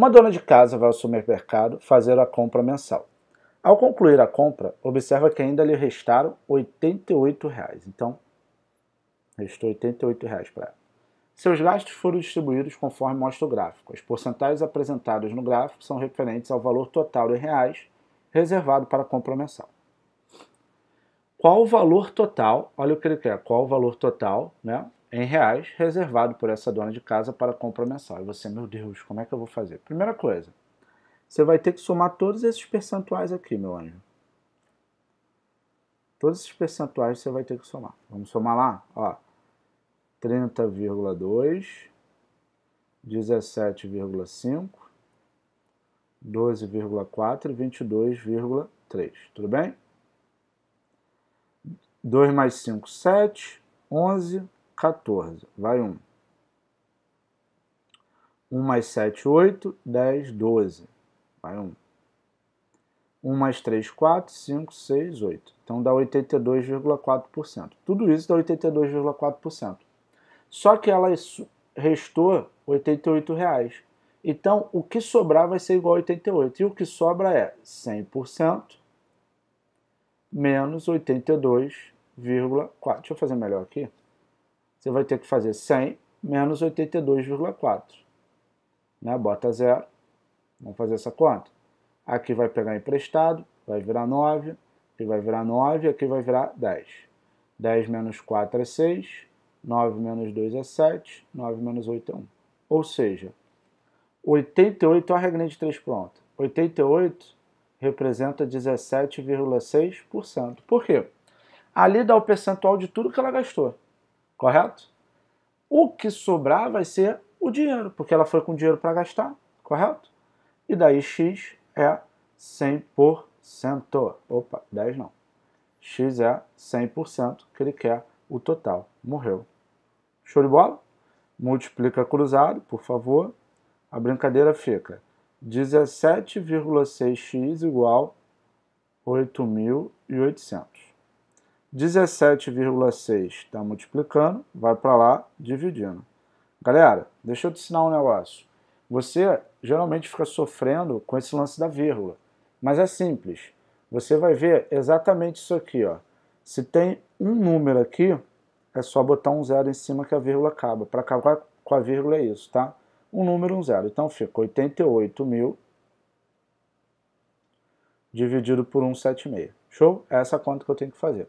Uma dona de casa vai ao supermercado fazer a compra mensal. Ao concluir a compra, observa que ainda lhe restaram R$ 88,00. Então, restou R$ 88,00 para ela. Seus gastos foram distribuídos conforme mostra o gráfico. As porcentagens apresentadas no gráfico são referentes ao valor total em reais reservado para a compra mensal. Qual o valor total? Olha o que ele quer. Qual o valor total né, em reais reservado por essa dona de casa para compra mensal. E você, meu Deus, como é que eu vou fazer? Primeira coisa, você vai ter que somar todos esses percentuais aqui, meu anjo. Todos esses percentuais você vai ter que somar. Vamos somar lá, ó. 30,2, 17,5, 12,4 e 22,3. Tudo bem? 2 mais 5, 7, 11, 14. Vai 1. 1 mais 7, 8. 10, 12. Vai 1. 1 mais 3, 4. 5, 6, 8. Então dá 82,4%. Tudo isso dá 82,4%. Só que ela restou R$ reais. Então, o que sobrar vai ser igual a 88. E o que sobra é 100% menos 82,4. Deixa eu fazer melhor aqui você vai ter que fazer 100 menos 82,4. Né? Bota zero. Vamos fazer essa conta. Aqui vai pegar emprestado, vai virar 9. Aqui vai virar 9, aqui vai virar 10. 10 menos 4 é 6. 9 menos 2 é 7. 9 menos 8 é 1. Ou seja, 88, olha a regra de 3 pronta. 88 representa 17,6%. Por quê? Ali dá o percentual de tudo que ela gastou correto? O que sobrar vai ser o dinheiro, porque ela foi com dinheiro para gastar, correto? E daí x é 100%. Opa, 10 não. x é 100% que ele quer o total. Morreu. Show de bola? Multiplica cruzado, por favor. A brincadeira fica 17,6x igual 8.800. 17,6 está multiplicando, vai para lá, dividindo. Galera, deixa eu te ensinar um negócio. Você geralmente fica sofrendo com esse lance da vírgula, mas é simples. Você vai ver exatamente isso aqui. Ó. Se tem um número aqui, é só botar um zero em cima que a vírgula acaba. Para acabar com a vírgula é isso, tá? Um número, um zero. Então fica 88 mil dividido por 1,76. Show? É essa é a conta que eu tenho que fazer.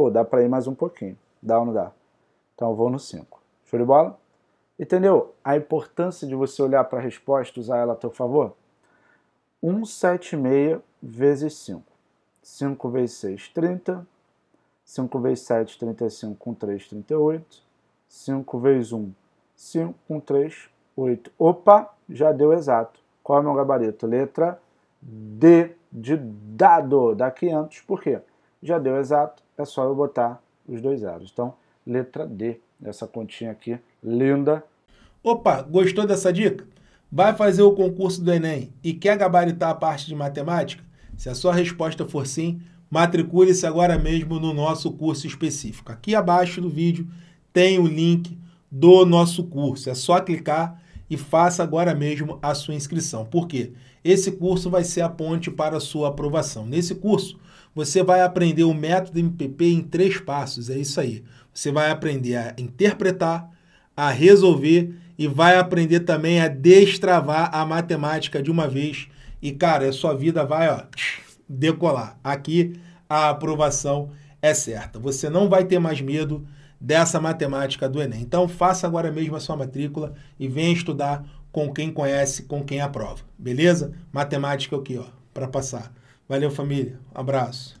Pô, dá para ir mais um pouquinho. Dá ou não dá? Então eu vou no 5. Show de bola? Entendeu a importância de você olhar para a resposta e usar ela a teu favor? 176 vezes 5. 5 vezes 6, 30. 5 vezes 7, 35. Com 3, 38. 5 vezes 1, 5. Com 3, 8. Opa, já deu exato. Qual é o meu gabarito? Letra D de dado. Dá 500. Por quê? Já deu exato é só eu botar os dois zeros. Então, letra D, essa continha aqui, linda. Opa, gostou dessa dica? Vai fazer o concurso do Enem e quer gabaritar a parte de matemática? Se a sua resposta for sim, matricule-se agora mesmo no nosso curso específico. Aqui abaixo do vídeo tem o link do nosso curso. É só clicar e faça agora mesmo a sua inscrição. Por quê? Esse curso vai ser a ponte para a sua aprovação. Nesse curso, você vai aprender o método MPP em três passos, é isso aí. Você vai aprender a interpretar, a resolver e vai aprender também a destravar a matemática de uma vez. E cara, a sua vida vai, ó, decolar. Aqui a aprovação é certa. Você não vai ter mais medo dessa matemática do Enem. Então, faça agora mesmo a sua matrícula e venha estudar com quem conhece, com quem aprova. Beleza? Matemática aqui, é ó, para passar. Valeu, família. Um abraço.